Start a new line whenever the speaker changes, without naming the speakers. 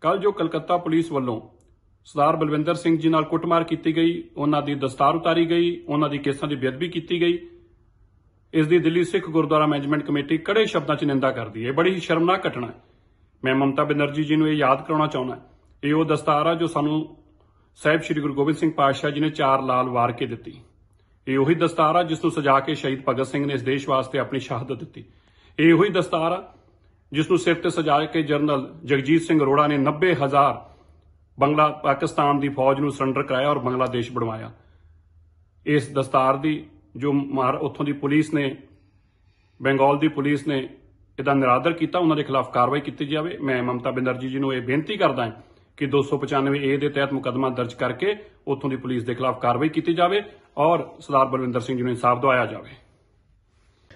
ਕੱਲ ਜੋ ਕਲਕੱਤਾ ਪੁਲਿਸ ਵੱਲੋਂ ਸਰਦਾਰ ਬਲਵਿੰਦਰ ਸਿੰਘ ਜੀ ਨਾਲ ਕੁੱਟਮਾਰ ਕੀਤੀ ਗਈ ਉਹਨਾਂ ਦੀ ਦਸਤਾਰ ਉਤਾਰੀ ਗਈ ਉਹਨਾਂ ਦੀ ਕੇਸਾਂ ਦੀ ਬੇਅਦਬੀ ਕੀਤੀ ਗਈ ਇਸ ਦੀ ਦਿੱਲੀ ਸਿੱਖ ਗੁਰਦੁਆਰਾ ਮੈਨੇਜਮੈਂਟ ਕਮੇਟੀ ਕੜੇ ਸ਼ਬਦਾਂ 'ਚ ਨਿੰਦਾ ਕਰਦੀ ਹੈ ਬੜੀ ਸ਼ਰਮਨਾਕ ਘਟਨਾ ਹੈ ਮੈਂ ਮਮਤਾ ਬਨਰਜੀ ਜੀ ਨੂੰ ਇਹ ਯਾਦ ਕਰਾਉਣਾ ਚਾਹੁੰਦਾ ਇਹ ਉਹ ਦਸਤਾਰ ਆ ਜੋ ਸਾਨੂੰ ਸਾਹਿਬ ਸ੍ਰੀ ਗੁਰੂ ਗੋਬਿੰਦ ਸਿੰਘ ਪਾਤਸ਼ਾਹ ਜੀ ਨੇ ਚਾਰ ਲਾਲ ਵਾਰ ਕੇ ਦਿੱਤੀ ਇਹ ਉਹੀ ਦਸਤਾਰ ਆ ਜਿਸ ਨੂੰ ਸਜਾ ਕੇ ਸ਼ਹੀਦ ਭਗਤ ਸਿੰਘ ਨੇ ਇਸ ਦੇਸ਼ ਵਾਸਤੇ ਆਪਣੀ ਸ਼ਹਾਦਤ ਦਿੱਤੀ ਇਹ ਉਹੀ ਦਸਤਾਰ ਆ ਜਿਸ ਨੂੰ ਤੇ ਸਜਾ ਕੇ ਜਨਰਲ ਜਗਜੀਤ ਸਿੰਘ ਅਰੋੜਾ ਨੇ 90000 ਬੰਗਲਾ ਪਾਕਿਸਤਾਨ ਦੀ ਫੌਜ ਨੂੰ ਸਰੈਂਡਰ ਕਰਾਇਆ ਔਰ ਬੰਗਲਾਦੇਸ਼ ਬਣਵਾਇਆ ਇਸ ਦਸਤਾਰ ਦੀ ਜੋ ਮਾਰ ਉੱਥੋਂ ਦੀ ਪੁਲਿਸ ਨੇ ਬੰਗਾਲ ਦੀ ਪੁਲਿਸ ਨੇ ਇਹਦਾ ਨਿਰਾਦਰ ਕੀਤਾ ਉਹਨਾਂ ਦੇ ਖਿਲਾਫ ਕਾਰਵਾਈ ਕੀਤੀ ਜਾਵੇ ਮੈਂ ਮਮਤਾ ਬਿੰਦਰਜੀ ਜੀ ਨੂੰ ਇਹ ਬੇਨਤੀ ਕਰਦਾ ਹਾਂ ਕਿ 295 ਏ ਦੇ ਤਹਿਤ ਮੁਕਦਮਾ ਦਰਜ ਕਰਕੇ ਉੱਥੋਂ ਦੀ ਪੁਲਿਸ ਦੇ ਖਿਲਾਫ ਕਾਰਵਾਈ ਕੀਤੀ ਜਾਵੇ ਔਰ ਸਰਦਾਰ ਬਲਵਿੰਦਰ ਸਿੰਘ ਜੀ ਨੂੰ ਇਨਸਾਫ ਦਵਾਇਆ ਜਾਵੇ